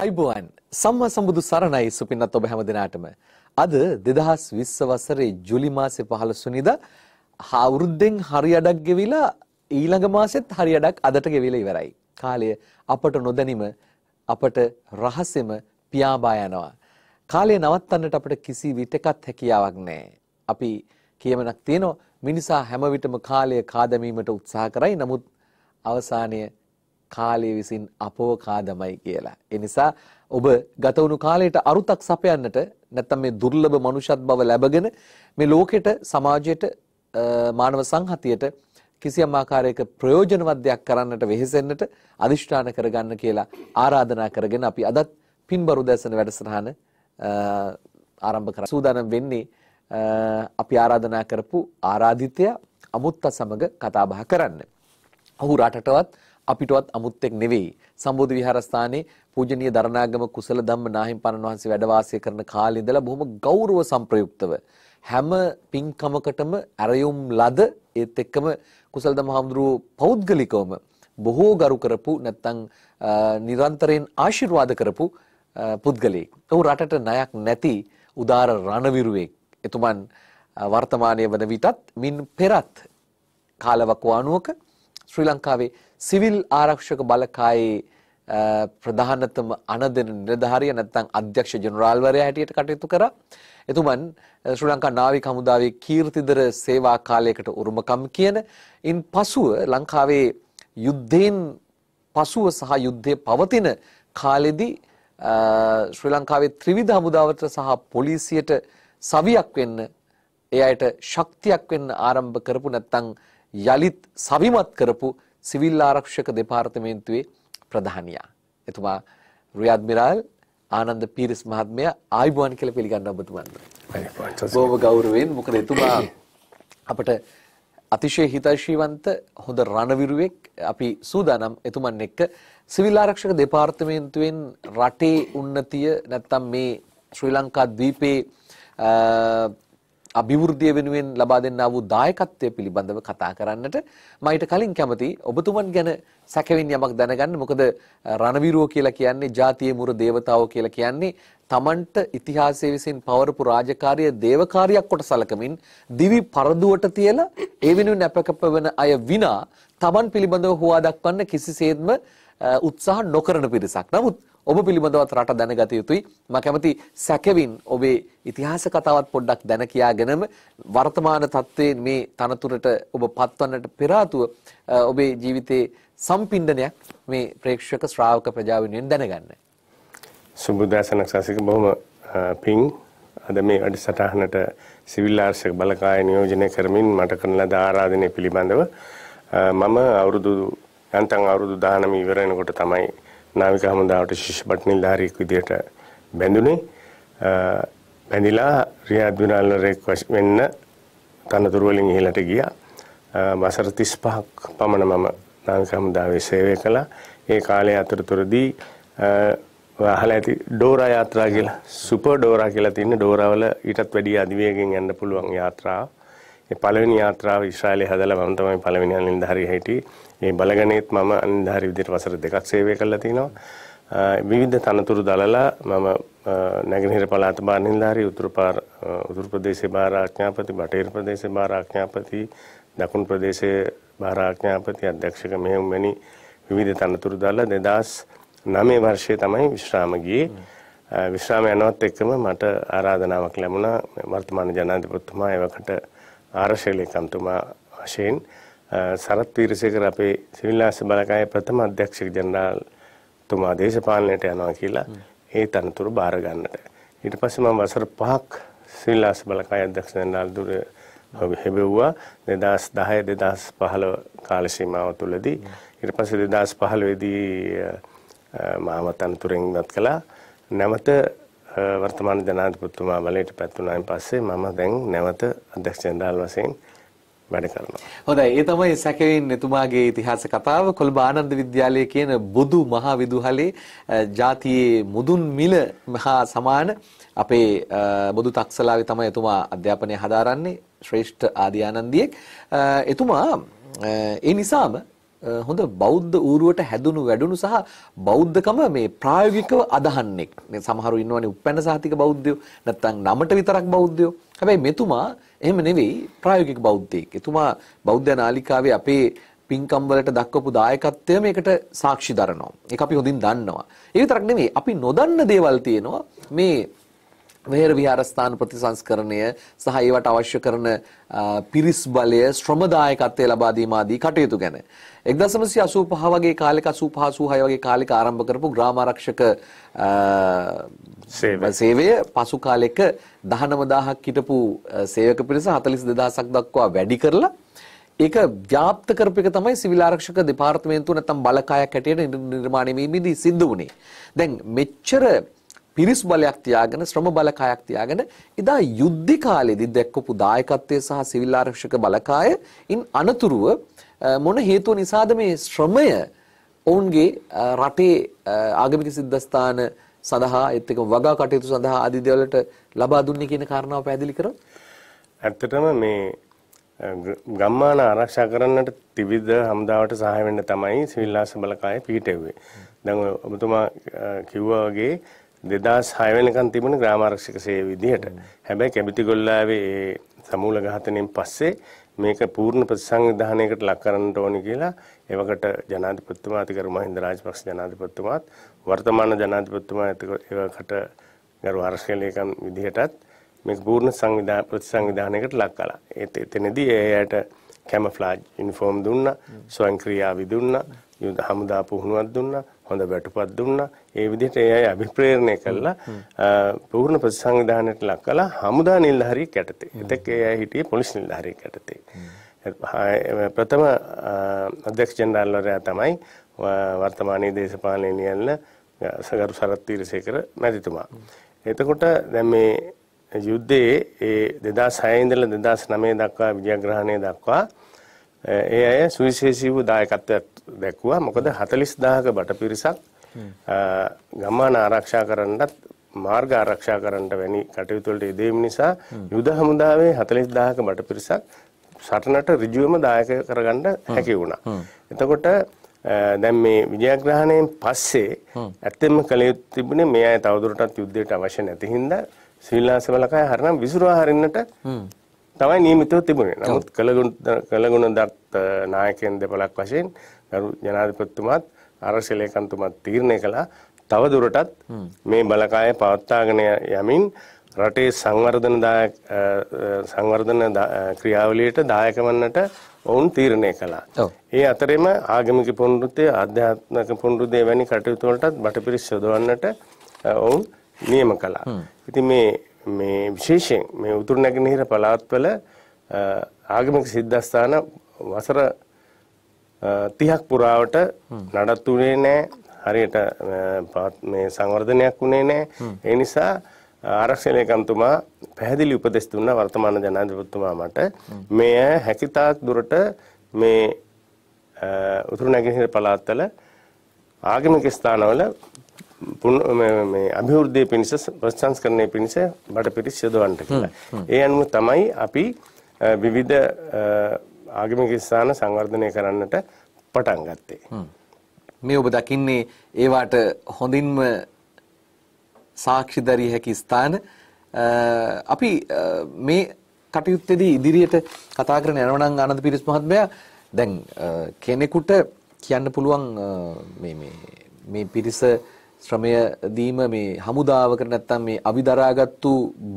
අයිබෝන් සම්මා සම්බුදු සරණයි සුපින්නත් ඔබ හැම දිනාටම අද 2020 වසරේ ජූලි මාසේ 15 වෙනිදා අවුරුද්දෙන් හරියඩක් ගෙවිලා ඊළඟ මාසෙත් හරියඩක් අදට ගෙවිලා ඉවරයි කාලය අපට නොදැනීම අපට රහසෙම පියාඹා යනවා කාලය නවත්තන්නට අපට කිසි විටකත් හැකියාවක් නැහැ අපි කියමනක් තියෙනවා මිනිසා හැම විටම කාලය කාදමීමට උත්සාහ කරයි නමුත් අවසානයේ කාලය විසින් අපව කාදමයි කියලා. ඒ නිසා ඔබ ගත වුණු කාලයට අරුතක් සපයන්නට නැත්නම් මේ දුර්ලභ මනුෂ්‍යත් බව ලැබගෙන මේ ලෝකෙට සමාජයට මානව සංහතියට කිසියම් ආකාරයක ප්‍රයෝජනවත් දෙයක් කරන්නට වෙහෙසෙන්නට අදිෂ්ඨාන කරගන්න කියලා ආරාධනා කරගෙන අපි අදත් පින්බරු දැසන වැඩසටහන ආරම්භ කරා. සූදානම් වෙන්නේ අපි ආරාධනා කරපු ආරාධිතයා අමුත්ත සමග කතා බහ කරන්න. ඔහු රටටවත් අපිටවත් අමුත්තෙක් නෙවෙයි. සම්බෝධි විහාරස්ථානයේ පූජනීය දරණාගම කුසල ධම්ම නාහිම්පාණන් වහන්සේ වැඩ වාසය කරන කාලේ ඉඳලා බොහොම ගෞරව සම්ප්‍රයුක්තව හැම පින්කමකටම ඇරයුම් ලද ඒත් එක්කම කුසල ධම්ම හඳුරු පෞද්ගලිකවම බොහෝ ගරු කරපු නැත්නම් නිරන්තරයෙන් ආශිර්වාද කරපු පුද්ගලයෙක්. ඔහු රටට ණයක් නැති උදාර රණවිරුවෙක්. එතුමන් වර්තමානයේ වන විටත් මින් පෙරත් කාලවකවානුවක ශ්‍රී ලංකාවේ සිවිල් ආරක්ෂක බලකායේ ප්‍රධානතම අනදෙන නිලධාරිය නැත්නම් අධ්‍යක්ෂ ජෙනරාල්වරයා හැටියට කටයුතු කරා. එතුමන් ශ්‍රී ලංකා නාවික හමුදාවේ කීර්තිදර සේවා කාලයකට උරුමකම් කියන ඉන් පසුව ලංකාවේ යුද්ධයෙන් පසුව සහ යුද්ධය පවතින කාලෙදී ශ්‍රී ලංකාවේ ත්‍රිවිධ හමුදාවට සහ පොලිසියට සවියක් වෙන්න ඒ අයට ශක්තියක් වෙන්න ආරම්භ කරපු නැත්නම් යලිත් සවිමත් කරපු සිවිල් ආරක්ෂක දෙපාර්තමේන්තුවේ ප්‍රධානියා. එතුමා රුය ඇඩ්මිරාල් ආනන්ද පීරිස් මහත්මයා ආයුබෝවන් කියලා පිළිගන්න ඔබතුමන්. බොහොම ගෞරවයෙන් මොකද එතුමා අපට අතිශය හිතශීවන්ත හොඳ රණවිරුවෙක් අපි සූදානම් එතුමන් එක්ක සිවිල් ආරක්ෂක දෙපාර්තමේන්තුවෙන් රටේ උන්නතිය නැත්තම් මේ ශ්‍රී ලංකා ද්වීපයේ අභිවෘද්ධිය වෙනුවෙන් ලබා දෙන්නා වූ දායකත්වය පිළිබඳව කතා කරන්නට මම ඊට කලින් කැමති ඔබතුමන් ගැන සැකෙවින් යමක් දැනගන්න මොකද රණවිරුව කියලා කියන්නේ ජාතියේ මුර දේවතාවෝ කියලා කියන්නේ තමන්ට ඉතිහාසයේ විසින් පවරපු රාජකාරිය දේවකාරියක් කොට සැලකමින් දිවි පරදුවට තියලා ඒ වෙනුවෙන් අපකප වෙන අය විනා තමන් පිළිබඳව හුවා දක්වන්න කිසිසේත්ම උත්සාහ නොකරන පිරිසක්. නමුත් ඔබ පිළිබඳවත් රට දැනගත යුතුයි. මම කැමති සැකවින් ඔබේ ඉතිහාස කතාවත් පොඩ්ඩක් දැන කියාගෙනම වර්තමාන තත්ත්වයෙන් මේ තනතුරට ඔබ පත්වන්නට පෙර ඔබේ ජීවිතයේ සම්පින්ඩනයක් මේ ප්‍රේක්ෂක ශ්‍රාවක ප්‍රජාව වෙනුවෙන් දැනගන්න. සුබුදාසනක් සාසික බොහොම පිං අද මේ වැඩසටහනට සිවිල් ආර්ශක බලකාය නියෝජනය කරමින් මට කරන ලද ආරාධනය පිළිබඳව මම අවුරුදු නැන්තන් අවුරුදු 19 ඉවර වෙනකොට තමයි නාවික හමුදාවට ශිෂ්‍ය බටනිල්ලාරියෙක් විදියට බැඳුනේ බැඳිලා රියාද් බිනාල්නරෙක් වෙන්න තනතුරු වලින් ඉහළට ගියා වසර 35ක් පමණ මම නාවික හමුදාවේ සේවය කළා ඒ කාලය අතරතුරදී අහලා ඇති ඩෝරා යාත්‍රා කියලා සුපර් ඩෝරා කියලා තියෙන ඩෝරාවල ඊටත් වැඩිය අධිවේගෙන් යන්න පුළුවන් යාත්‍රා ඒ පළවෙනි යාත්‍රාව ඉස්රායලේ හදලා මම තමයි පළවෙනි අනින්දාරිය හිටියේ මේ බලගණේත් මම අනිදාරි විදිහට වසර දෙකක් සේවය කරලා තිනවා. විවිධ තනතුරු දළලා මම නැගෙනහිර පළාත බාර නිලධාරී උතුරු පාර උතුරු ප්‍රදේශයේ බාර ආඥාපති, බටහිර ප්‍රදේශයේ බාර ආඥාපති, දකුණු ප්‍රදේශයේ බාර ආඥාපති අධ්‍යක්ෂක මෙහෙම වැනි විවිධ තනතුරු දාලා 2009 වර්ෂයේ තමයි විශ්‍රාම ගියේ. විශ්‍රාම යනවත් එක්කම මට ආරාධනාවක් ලැබුණා වර්තමාන ජනාධිපතිතුමා එවකට ආරශීල එකම්තුමා වශයෙන් සරත් වීරසේකර අපේ සිවිල්ලාස බලකායේ ප්‍රථම අධ්‍යක්ෂක ජනරාල්තුමා දේශපාලනයට යනවා කියලා ඒ තනතුරු බාර ගන්නට. ඊට පස්සේ මම වසර 5ක් සිවිල්ලාස බලකායේ අධ්‍යක්ෂ ජනරාල් දුර හැබෙව්වා 2010 2015 කාල සීමාව තුලදී. ඊට පස්සේ 2015 දී මාව තනතුරෙන් ඉවත් කළා. නැවත වර්තමාන ජනාධිපතිතුමා බලයට පැත් වුණායින් පස්සේ මම දැන් නැවත අධ්‍යක්ෂ ජනරාල් වශයෙන් වැඩ කරනවා. හොඳයි. ඒ තමයි සැකවෙන් එතුමාගේ ඉතිහාස කතාව කොළඹ ආනන්ද විද්‍යාලයේ කියන බොදු මහා විදුහලේ ජාතියේ මුදුන් මිල මහා සමාන අපේ බොදු තක්සලාවේ තමයි එතුමා අධ්‍යාපනය හදාරන්නේ ශ්‍රේෂ්ඨ ආදියානන්දියෙක්. එතුමා ඒ නිසාම හොඳ බෞද්ධ ඌරුවට හැදුණු වැඩුණු සහ බෞද්ධකම මේ ප්‍රායෝගිකව අදහන්නේ. මේ සමහරු ඉන්නවනේ උපැන්න සාහිතික බෞද්ධයෝ නැත්නම් නමට විතරක් බෞද්ධයෝ. හැබැයි මෙතුමා එහෙම නෙවෙයි ප්‍රායෝගික බෞද්ධයෙක්. එතුමා බෞද්ධ නාලිකාවේ අපේ පින්කම් වලට දක්වපු දායකත්වය මේකට සාක්ෂි දරනවා. ඒක අපි හොඳින් දන්නවා. ඒ විතරක් නෙවෙයි අපි නොදන්න දේවල් තියෙනවා මේ වෙහෙර විහාරස්ථාන ප්‍රතිසංස්කරණය සහ ඒවට අවශ්‍ය කරන පිරිස් බලය ශ්‍රම දායකත්වය ලබා දීම ආදී කටයුතු ගැන 1985 වගේ කාලෙක 85 86 වගේ කාලෙක ආරම්භ කරපු ග්‍රාම ආරක්ෂක සේවය පසු කාලෙක 19000ක් හිටපු සේවක පිරිස 42000ක් දක්වා වැඩි කරලා ඒක ව්‍යාප්ත කරපු එක තමයි සිවිල් ආරක්ෂක දෙපාර්තමේන්තුව නැත්තම් බලකායක් හැටියට නිර්මාණය වීමේදී සිද්ධ වුණේ. දැන් මෙච්චර පිරිස් බලයක් තියාගෙන ශ්‍රම බලකායක් තියාගෙන එදා යුද්ධ කාලෙදී දැක්වපු දායකත්වය සහ සිවිල් ආරක්ෂක බලකාය ඉන් අනතුරුව මොන හේතුව නිසාද මේ ශ්‍රමය ඔවුන්ගේ රටේ ආගමික සිද්ධස්ථාන සඳහා ඒත් එක්කම වගා කටයුතු සඳහා ආදී දේවල්ට ලබා දුන්නේ කියන කාරණාව පැහැදිලි කරොත් ඇත්තටම මේ ගම්මාන ආරක්ෂා කරන්නට ත්‍රිවිධ හමුදාවට සහාය වෙන්න තමයි සිවිල් ආරක්ෂක බලකාය පිහිටෙව්වේ. දැන් ඔබතුමා කිව්වා වගේ දෙදස් හයවෙනකන් තිබුණ ග්‍රාමාරක්ෂක සේ විදිහට හැබැයි කැබිතිගොල්ලාවේ ඒ සමූල ඝාතනයෙන් පස්සේ මේක පූර්ණ ප්‍රතිසංවිධානයකට ලක් කරන්නට ඕනි කියලා එවකට ජනාධිපතිතුමා අතිගරු මහින්ද රාජපක්ෂ ජනාධිපතිතුමාත් වර්තමාන ජනාධිපතිතුමා එවකට ගරු හර්ෂ ලේකම් විදිහටත් මේක පූර්ණ සංවිධාන ප්‍රතිසංවිධානයකට ලක් කළා. ඒත් එතනදී එයාට කැමෆ්ලාජ් යුනිෆෝම් දුන්නා ස්වයංක්‍රියාවි දුන්නා යුද හමුදා පුහුණුවක් දුන්නා හොඳ වැටුපක් දුන්නා ඒ විදිහට ඒ අය අභිප්‍රේරණය කළා පූර්ණ ප්‍රතිසංවිධානයට ලක් කළා හමුදා නිලධාරියෙක් යටතේ එතෙක් ඒ අය හිටියේ පොලිස් නිලධාරියෙක් යටතේ ප්‍රථම අධ්‍යක්ෂ ජෙනරාල්වරයා තමයි වර්තමානයේ දේශපාලනය නියැලන සගරු සරත් තීරසේකර මැතිතුමා එතකොට දැන් මේ යුද්ධයේ ඒ 2006 ඉඳලා 2009 දක්වා විජයග්‍රහණය දක්වා ඒ අය සුවිශේෂී වූ දායකත්වයක් දැක්වුවා. මොකද 40000ක බට පිරිසක් ගමන ආරක්ෂා කරන්නත් මාර්ග ආරක්ෂා කරන්නට වැනි කටයුතු වලට යෙදීම නිසා යුද හමුදාවේ 40000ක බට පිරිසක් සටනට ඍජුවම දායක කරගන්න හැකි වුණා. එතකොට දැන් මේ විජයග්‍රහණයෙන් පස්සේ ඇත්තෙන්ම කළ යුතු තිබුණේ මේ අය තවදුරටත් යුද්ධයට අවශ්‍ය නැති හින්දා ශ්‍රී ලාංකික බලකාය හරිනම් විසුරුවා හරින්නට තමයි නියමිතව තිබුණේ. නමුත් කළගුණ කළගුණ දත් නායකයන් දෙපළක් වශයෙන් ගරු ජනාධිපතිතුමාත් ආරක්ෂක ලේකම්තුමාත් තීරණය කළා තවදුරටත් මේ බලකාය පවත්වාගෙන යමින් රටේ සංවර්ධන සංවර්ධන ක්‍රියාවලියට දායක වන්නට ඔවුන් තීරණය කළා. ඒ අතරෙම ආගමික පුනරුද්දේ ආධ්‍යාත්මික පුනරුද්දේ වැනි කටයුතු වලටත් බටපිරිස් යොදවන්නට ඔවුන් නියම කළා. ඉතින් මේ මේ විශේෂයෙන් මේ උතුරු නැගෙනහිර පළාත්වල ආගමික සිද්ධාස්ථාන වසර 30ක් පුරාවට නඩත්තු වෙන්නේ නැහැ. හරියට මේ සංවර්ධනයක් වුණේ නැහැ. ඒ නිසා ආරක්ෂණ ලේකම්තුමා පැහැදිලි උපදෙස් දුන්නා වර්තමාන ජනාධිපතිතුමා මට මේ හැකිතාක් දුරට මේ උතුරු නැගෙනහිර පළාත්වල ආගමික ස්ථානවල මේ අභිවෘද්ධිය පිණිස ප්‍රතිසංස්කරණය පිණිස බඩපිරිස් යොදවන්නට කියලා. ඒ අනුව තමයි අපි විවිධ ආගමික ස්ථාන සංවර්ධනය කරන්නට පටන් ගත්තේ. මේ ඔබ දකින්නේ ඒවට හොඳින්ම සාක්ෂි දරිය හැකි ස්ථාන අපි මේ කටයුත්තේදී ඉදිරියට කතා කරන යනවා නම් ආනන්ද පිරිස් මහත්මයා දැන් කෙනෙකුට කියන්න පුළුවන් මේ මේ මේ පිරිස ශ්‍රමය දීම මේ හමුදාවකට නැත්තම් මේ අවිදරාගත්තු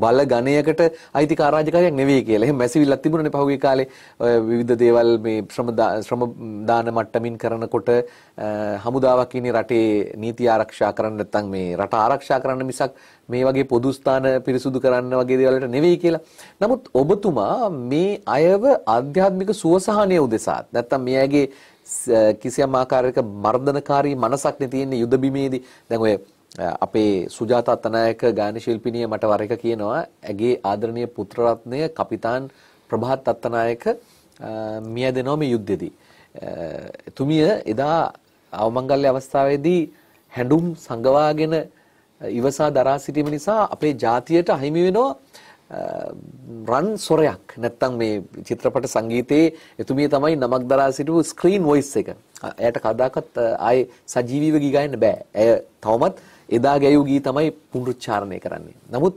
බල ගණයකට අයිති කාර්යජකයක් නෙවෙයි කියලා. එහෙම මැසිවිල්ලක් තිබුණනේ පහුගිය කාලේ ඔය විවිධ දේවල් මේ ශ්‍රම ශ්‍රම දාන මට්ටමින් කරනකොට හමුදාවක් ඉන්නේ රටේ නීති ආරක්ෂා කරන්න නැත්තම් මේ රට ආරක්ෂා කරන්න මිසක් මේ වගේ පොදු ස්ථාන පිරිසුදු කරන්න වගේ දේවල්ට නෙවෙයි කියලා. නමුත් ඔබතුමා මේ අයව ආධ්‍යාත්මික සුවසහනය උදෙසාත් නැත්තම් මේ අයගේ කිසියම් ආකාරයක මර්ධනකාරී මනසක් නේ තියෙන්නේ යුද බිමේදී. දැන් ඔය අපේ සුජාතා අත්තනායක ගාන ශිල්පිනිය මට වර එක කියනවා ඇගේ ආදරණීය පුත්‍ර රත්නය කපිතාන් ප්‍රභාත් අත්තනායක මියදෙනවා මේ යුද්ධෙදී. එතුමිය එදා අවමංගල්‍ය අවස්ථාවේදී හැඬුම් සංගවාගෙන ඉවසා දරා සිටීම නිසා අපේ ජාතියට අහිමි වෙනවා රන් සොරයක් නැත්තම් මේ චිත්‍රපට සංගීතයේ එතුමිය තමයි නමක් දරා සිටු ස්ක්‍රීන් වොයිස් එක. එයාට කවදාකවත් ආයේ සජීවීව ගී ගන්න බෑ. ඇය තවමත් එදා ගැයූ ගී තමයි පුනරුච්චාරණය කරන්නේ. නමුත්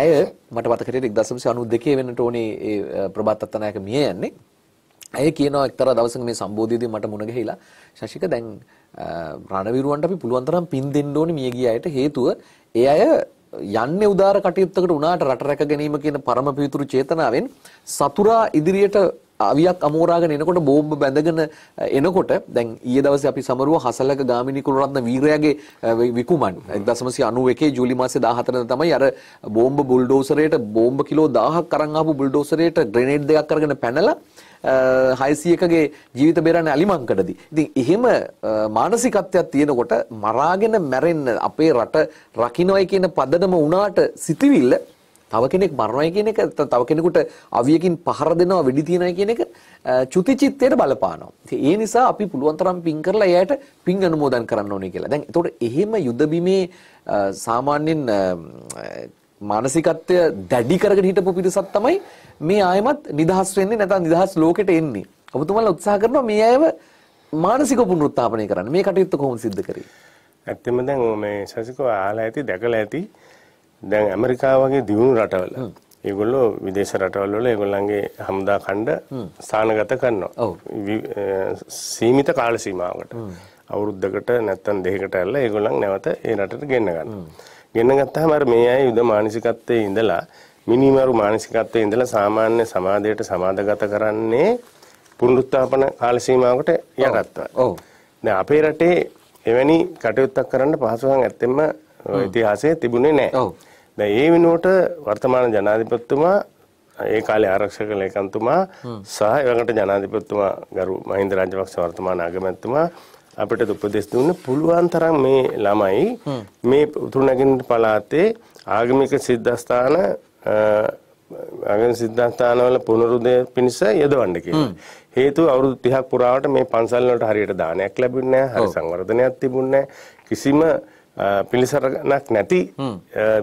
ඇය මට මතකයට 1.92 වෙනට ඕනේ ඒ ප්‍රභාත් අත්තනායක මිය යන්නේ. ඇය කියනවා එක්තරා දවසක මේ සම්බෝධියදී මට මුණ ගැහිලා ශශික දැන් රණවිරුවන්ට අපි පුළුවන් තරම් පින් දෙන්න ඕනේ මිය ගිය අයට හේතුව ඒ අය යන්නේ උදාර කටයුත්තකට උනාට රට රැක ගැනීම කියන පරම පිවිතුරු චේතනාවෙන් සතුරා ඉදිරියට අවියක් අමෝරාගෙන එනකොට බෝම්බ බැඳගෙන එනකොට දැන් ඊයේ දවසේ අපි සමරුව හසලක ගාමිණී කුලරත්න වීරයාගේ විකුමන් 1991 ජූලි මාසේ 14 තමයි අර බෝම්බ බුල්ඩෝසරයට බෝම්බ කිලෝ 1000ක් අරන් ආපු බුල්ඩෝසරයට ග්‍රෙනේඩ් දෙකක් අරගෙන පැනලා 600කගේ ජීවිත බේරන්නේ අලිමංකඩදී. ඉතින් එහෙම මානසිකත්වයක් තියෙනකොට මරාගෙන මැරෙන්න අපේ රට රකින්නයි කියන පදනම උනාට සිටිවිල්ල තව කෙනෙක් මරණයි කියන එක තව කෙනෙකුට අවියකින් පහර දෙනවා වෙඩි තියනයි කියන එක චුතිචිත්තයට බලපානවා. ඒ නිසා අපි පුළුවන් තරම් පින් කරලා එයාට පින් අනුමෝදන් කරන්න ඕනේ කියලා. දැන් එතකොට එහෙම යුද බිමේ සාමාන්‍යයෙන් මානසිකත්වය දැඩි කරගෙන හිටපු පිරිසක් තමයි මේ ආයමත් නිදහස් වෙන්නේ නැත්නම් නිදහස් ලෝකෙට එන්නේ. ඔබතුමාලා උත්සාහ කරනවා මේ අයව මානසික පුනරුත්ථාපනය කරන්න. මේ කටයුත්ත කොහොමද සිද්ධ කරේ? ඇත්තම දැන් මේ සසිකෝ ආලා ඇති දැකලා ඇති දැන් ඇමරිකාව වගේ දියුණු රටවල ඒගොල්ලෝ විදේශ රටවල් වල ඒගොල්ලන්ගේ හමුදා කණ්ඩ ස්ථානගත කරනවා. සීමිත කාල සීමාවකට. අවුරුද්දකට නැත්තම් දෙකකට ඇල්ල ඒගොල්ලන් නැවත ඒ රටට ගෙන්න ගන්නවා. ගෙන්න ගත්තාම අර මේ අය යුද මානසිකත්වයේ ඉඳලා මිනිමරු මානසිකත්වයේ ඉඳලා සාමාන්‍ය සමාජයට සමාදගත කරන්නේ පුනරුත්ථාපන කාල සීමාවකට යටත්වයි. ඔව්. දැන් අපේ රටේ එවැනි කටයුත්තක් කරන්න පහසුකම් ඇත්තෙම ඉතිහාසයේ තිබුණේ නැහැ. ඔව්. දැන් ඒ වෙනුවට වර්තමාන ජනාධිපතිතුමා ඒ කාලේ ආරක්ෂක ලේකම්තුමා සහ එවකට ජනාධිපතිතුමා ගරු මහින්ද රාජපක්ෂ වර්තමාන අගමැතිතුමා අපිට උපදෙස් දුන්න පුළුවන් තරම් මේ ළමයි මේ තුනගින් පළාතේ ආගමික සිද්ධාස්ථාන අගන සිද්ධාස්ථානවල පුනරුදය පිණිස යොදවන්න කියලා. හේතුව අවුරුදු 30ක් පුරාවට මේ පන්සල් වලට හරියට දානයක් ලැබුණේ නැහැ, හරි සංවර්ධනයක් තිබුණේ කිසිම පිළිසරණක් නැති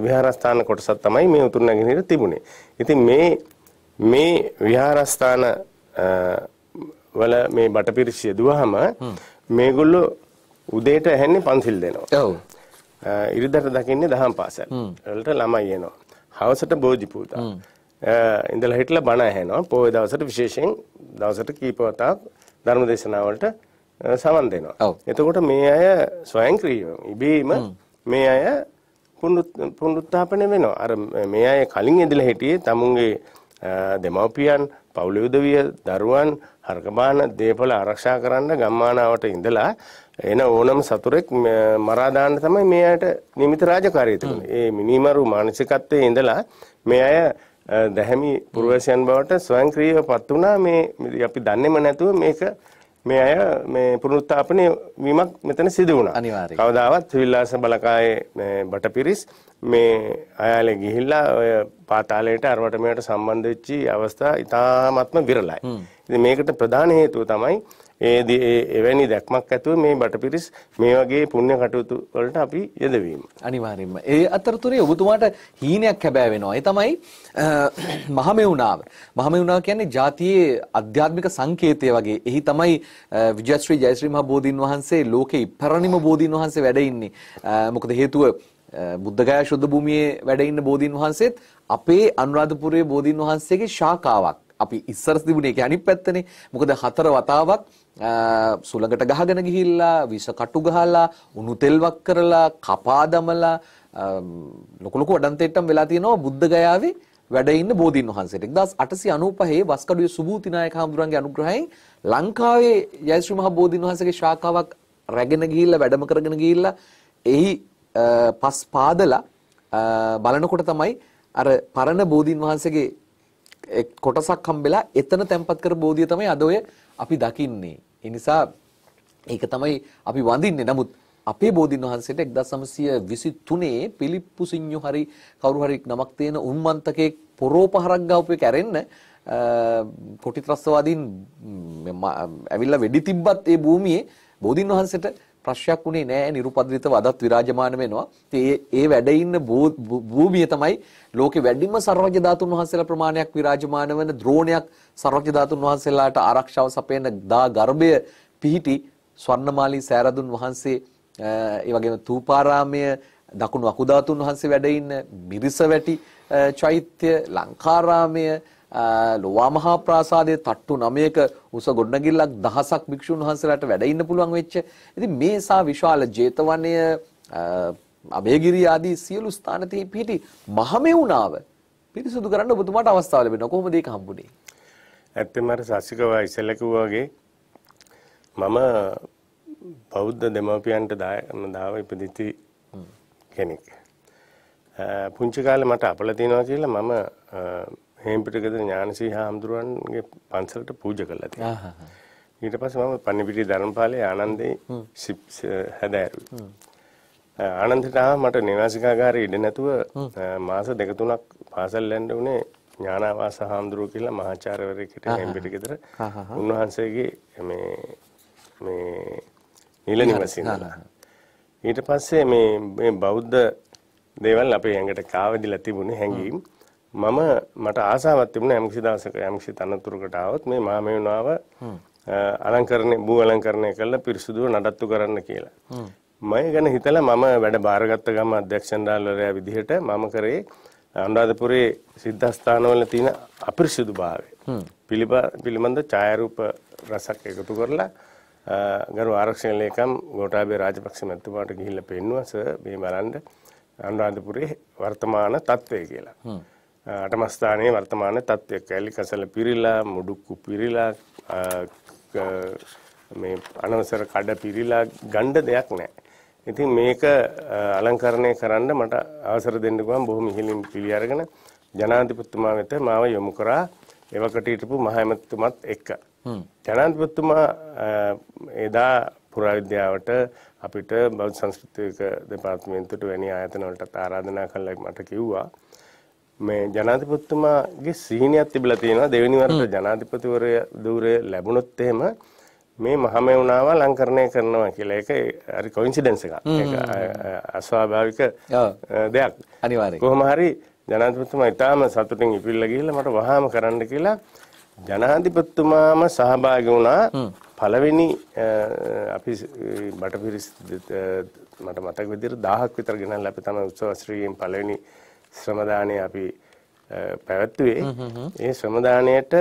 විහාරස්ථාන කොටසක් තමයි මේ උතුරු නැගෙනහිර තිබුණේ. ඉතින් මේ මේ විහාරස්ථාන වල මේ බටපිරිසිය දුවහම මේගොල්ලෝ උදේට ඇහෙන්නේ පන්සිල් දෙනවා. ඔව්. ඉරිදට දකින්නේ දහම් පාසල්. වලට ළමයි එනවා. හවසට බෝධි පූජා. ඉඳලා හිටලා බණ ඇහෙනවා. පොයේ දවසට විශේෂයෙන් දවසට කීප වතාවක් ධර්ම දේශනාවලට සමන් දෙනවා. එතකොට මේ අය ස්වයංක්‍රීයව ඉබේම මේ අය පුනරුත්ථාපනය වෙනවා. අර මේ අය කලින් ඉඳලා හිටියේ තමුන්ගේ දෙමව්පියන්, පවුල දරුවන් හරකබාන දේපල ආරක්ෂා කරන්න ගම්මානාවට ඉඳලා එන ඕනම සතුරෙක් මරා දාන්න තමයි මේ අයට නිමිත රාජකාරිය තිබුණේ. ඒ මිනිමරු මානසිකත්වයේ ඉඳලා මේ අය දැහැමි පුරවැසියන් බවට ස්වයංක්‍රීයව පත් වුණා මේ අපි දන්නේම නැතුව මේක මේ අය මේ පුනරුත්ථාපනය වීමක් මෙතන සිදු වුණා. අනිවාර්යයෙන්. කවදාවත් ත්‍රිවිලාස බලකායේ බටපිරිස් මේ අයාලේ ගිහිල්ලා ඔය පාතාලයට අරවට මෙයට සම්බන්ධ වෙච්චි අවස්ථා ඉතාමත්ම විරලයි. ඉතින් මේකට ප්‍රධාන හේතුව තමයි ඒ එවැනි දැක්මක් ඇතුව මේ බටපිරිස් මේ වගේ පුණ්‍ය කටයුතු වලට අපි යෙදවීම. අනිවාර්යයෙන්ම. ඒ අතරතුරේ ඔබතුමාට හීනයක් හැබෑ වෙනවා. ඒ තමයි මහමෙවුනාව. මහමෙවුනාව කියන්නේ ජාතියේ අධ්‍යාත්මික සංකේතය වගේ. එහි තමයි විජයශ්‍රී ජයශ්‍රී මහ බෝධීන් වහන්සේ ලෝකේ ඉපරණිම බෝධීන් වහන්සේ වැඩ ඉන්නේ. මොකද හේතුව බුද්ධගයා ශුද්ධ භූමියේ වැඩ ඉන්න බෝධීන් වහන්සේත් අපේ අනුරාධපුරයේ බෝධීන් වහන්සේගේ ශාඛාවක්. අපි ඉස්සර තිබුණේ ඒක අනිත් පැත්තනේ. මොකද හතර වතාවක් සුළඟට ගහගෙන ගිහිල්ලා විස කටු ගහලා උණු තෙල් වක් කරලා කපා දමලා ලොකු ලොකු වඩන්තෙට්ටම් වෙලා තියෙනවා බුද්ධ ගයාවේ වැඩ ඉන්න බෝධීන් වහන්සේට 1895 වස්කඩුවේ සුභූති නායක හඳුරන්ගේ අනුග්‍රහයෙන් ලංකාවේ ජයශ්‍රී මහ බෝධීන් වහන්සේගේ ශාඛාවක් රැගෙන ගිහිල්ලා වැඩම කරගෙන ගිහිල්ලා එහි පස් පාදලා බලනකොට තමයි අර පරණ බෝධීන් වහන්සේගේ කොටසක් හම්බෙලා එතන තැම්පත් කර බෝධිය තමයි අද ඔය අපි දකින්නේ. ඒ නිසා ඒක තමයි අපි වඳින්නේ. නමුත් අපේ බෝධින් වහන්සේට 1923 පිලිප්පු සිඤ්ඤු හරි කවුරු හරි නමක් තියෙන උම්මන්තකේ පොරෝපහරක් ගාවපේ කැරෙන්න කොටිත්‍රස්වාදීන් ඇවිල්ලා වෙඩි තිබ්බත් ඒ භූමියේ බෝධින් වහන්සේට ප්‍රශ්යක් උනේ නෑ නිරුපද්‍රිතව අදත් විරාජමාන වෙනවා. ඉතින් ඒ වැඩ ඉන්න භූමිය තමයි ලෝකෙ වැඩිම සර්වජ ධාතුන් වහන්සේලා ප්‍රමාණයක් විරාජමාන වෙන ද්‍රෝණයක් සර්වජ ධාතුන් වහන්සේලාට ආරක්ෂාව සපයන දා ගර්භය පිහිටි ස්වර්ණමාලී සෑරදුන් වහන්සේ ඒ වගේම තූපාරාමය දකුණු අකුධාතුන් වහන්සේ වැඩ ඉන්න මිරිසවැටි චෛත්‍ය ලංකාරාමය ලෝවා මහා ප්‍රාසාදයේ තට්ටු 9ක උස ගොඩනැගිල්ලක් දහසක් භික්ෂුන් වහන්සේලාට වැඩ ඉන්න පුළුවන් වෙච්ච. ඉතින් මේසා විශාල ජේතවනය අභයගිරිය ආදී සියලු ස්ථාන තේ පිහිටි මහමෙවුනාව පිරිසුදු කරන්න ඔබතුමාට අවස්ථාව ලැබෙනවා. කොහොමද ඒක හම්බුනේ? ඇත්තම අර සාසිකව ඉස්සෙල්ලා කිව්වා වගේ මම බෞද්ධ දෙමාපියන්ට දාව ඉපදිති කෙනෙක්. පුංචි කාලේ මට අපල තියනවා කියලා මම හේම්පිටගෙදර ඥානසීහ හාමුදුරුවන්ගේ පන්සලට පූජා කළා තියෙනවා. ඊට පස්සේ මම පන්නිපිටියේ ධර්මපාලයේ ආනන්දේ හැදෑරුවා. ආනන්දට මට නිවාසිකාගාරේ ඉඩ නැතුව මාස දෙක තුනක් පාසල් යන්න උනේ ඥානවාස හාමුදුරුවෝ කියලා මහාචාර්යවරයෙකුට හේම්පිටගෙදර උන්වහන්සේගේ මේ මේ නිල නිවසින් ඊට පස්සේ මේ මේ බෞද්ධ දේවල් අපේ ඇඟට කාවදිලා තිබුණේ හැංගීම්. මම මට ආසාවක් තිබුණා යම්කිසි දවසක යම්කිසි තනතුරකට ආවොත් මේ මහා මේුණාව අලංකරණය භූ අලංකරණය කරලා පිරිසුදුව නඩත්තු කරන්න කියලා. මම ගැන හිතලා මම වැඩ බාරගත්ත ගම අධ්‍යක්ෂණ්ඩාලවරයා විදිහට මම කරේ අනුරාධපුරයේ සිද්ධාස්ථානවල තියෙන අපිරිසුදුභාවය පිළිබඳ ඡායාරූප රසක් එකතු කරලා ගරු ආරක්ෂණ ලේකම් ගෝඨාභය රාජපක්ෂ මැතිතුමාට ගිහිල්ලා පෙන්නුවා සර් මේ බලන්න අනුරාධපුරයේ වර්තමාන තත්ත්වය කියලා. අටමස්ථානයේ වර්තමාන තත්ත්වයක් ඇලි කසල පිරිලා මුඩුක්කු පිරිලා මේ අනවසර කඩ පිරිලා ගණ්ඩ දෙයක් නැහැ. ඉතින් මේක අලංකරණය කරන්න මට අවසර දෙන්න ගුවන් බොහොම ඉහලින් පිළි අරගෙන ජනාධිපතිතුමා වෙත මාව යොමු කරා එවකට හිටපු මහමැතිතුමත් එක්ක. ජනාධිපතිතුමා එදා පුරාවිද්‍යාවට අපිට බෞද්ධ සංස්කෘතික දෙපාර්තමේන්තුවට වැනි ආයතන වලට ආරාධනා කළා මට කිව්වා මේ ජනාධිපතිතුමාගේ සීනියක් තිබිලා තියෙනවා දෙවෙනි වරට ජනාධිපතිවරය ධූරය ලැබුණොත් එහෙම මේ මහමෙවුනාව ලංකරණය කරනවා කියලා ඒක හරි කොයින්සිඩන්ස් එකක් ඒක අස්වාභාවික දෙයක් අනිවාර්යයෙන් කොහොම හරි ජනාධිපතිතුමා ඉතාම සතුටින් ඉපිල්ලා ගිහිල්ලා මට වහාම කරන්න කියලා ජනාධිපතිතුමාම සහභාගී වුණා පළවෙනි අපි බටපිරිස් මට මතක විදිහට 1000ක් විතර ගෙනල්ලා අපි තමයි උත්සව ශ්‍රීයෙන් පළවෙනි ශ්‍රමදානය අපි පැවැත්තුවේ ඒ ශ්‍රමදානයට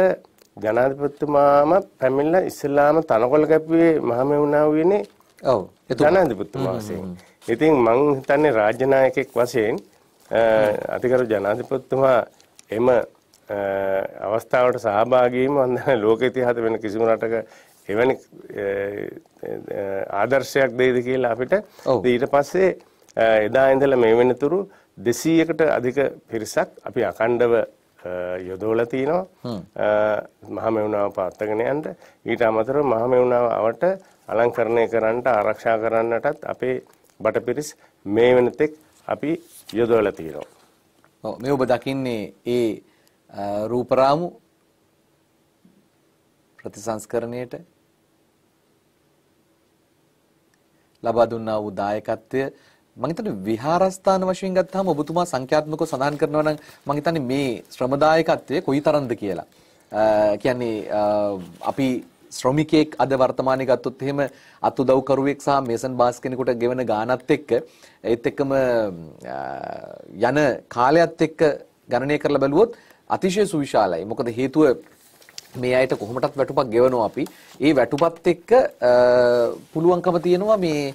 ජනාධිපතිතුමාම පැමිණලා ඉස්සෙල්ලාම තනකොළ කැපුවේ මහමෙවුනා වුණේ ඔව් ජනාධිපතිතුමා වශයෙන්. ඉතින් මං හිතන්නේ රාජ්‍ය නායකයෙක් වශයෙන් අතිගරු ජනාධිපතිතුමා එම අවස්ථාවට සහභාගී වීම මම ලෝක ඉතිහාස වෙන කිසිම රටක එවැනි ආදර්ශයක් දෙයිද කියලා අපිට ඊට පස්සේ එදා ඉඳලා මේ වෙනතුරු දෙසීයකට අධික පිරිසක් අපි අකණ්ඩව යොදෝල තියෙනවා මහමෙවුණාව පවත්වගෙන යන්න ඊට අමතරව මහමෙවුණාව අවට අලංකරණය කරන්නට ආරක්ෂා කරන්නටත් අපේ බටපිරිස් මේ වෙනතෙක් අපි යොදවල තියෙනවා. ඔව් මේ ඔබ දකින්නේ ඒ රූපරාමු ප්‍රතිසංස්කරණයට ලබා දුන්නා වූ දායකත්වය මම හිතන්නේ විහාරස්ථාන වශයෙන් ගත්තාම ඔබතුමා සංඛ්‍යාත්මකව සඳහන් කරනවා නම් මම හිතන්නේ මේ ශ්‍රමදායකත්වය කොයිතරම්ද කියලා. කියන්නේ අපි ශ්‍රමිකයෙක් අද වර්තමානයේ ගත්තොත් එහෙම අත් උදව්කරුවෙක් සහ මේසන් බාස් කෙනෙකුට ගෙවන ගාණත් එක්ක ඒත් එක්කම යන කාලයත් එක්ක ගණනය කරලා බැලුවොත් අතිශය සුවිශාලයි. මොකද හේතුව මේ අයට කොහොමටත් වැටුපක් ගෙවනවා අපි. ඒ වැටුපත් එක්ක පුළුවන්කම තියෙනවා මේ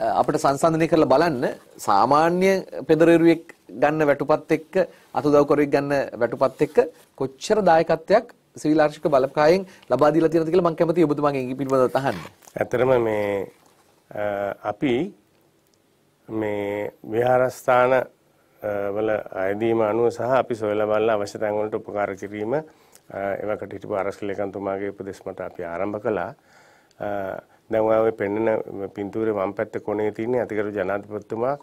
අපිට සංසන්දනය කරලා බලන්න සාමාන්‍ය පෙදරෙරුවෙක් ගන්න වැටුපත් එක්ක අතුදව්කරුවෙක් ගන්න වැටුපත් එක්ක කොච්චර දායකත්වයක් සිවිල් ආරක්ෂක බලකායෙන් ලබා දීලා තියෙනවද කියලා මම කැමතියි ඔබතුමාගෙන් ඒ පිළිබඳව අහන්න. ඇත්තටම මේ අපි මේ විහාරස්ථාන වල අයදීම අනුව සහ අපි සොයලා බලලා අවශ්‍ය තැන් වලට උපකාර කිරීම එවකට හිටපු ආරක්ෂක ලේකම්තුමාගේ උපදෙස් මත අපි ආරම්භ කළා. දැන් ඔයාගේ පෙන්නන පින්තූරේ වම් පැත්ත කොනේ තියෙන අතිගරු ජනාධිපතිතුමා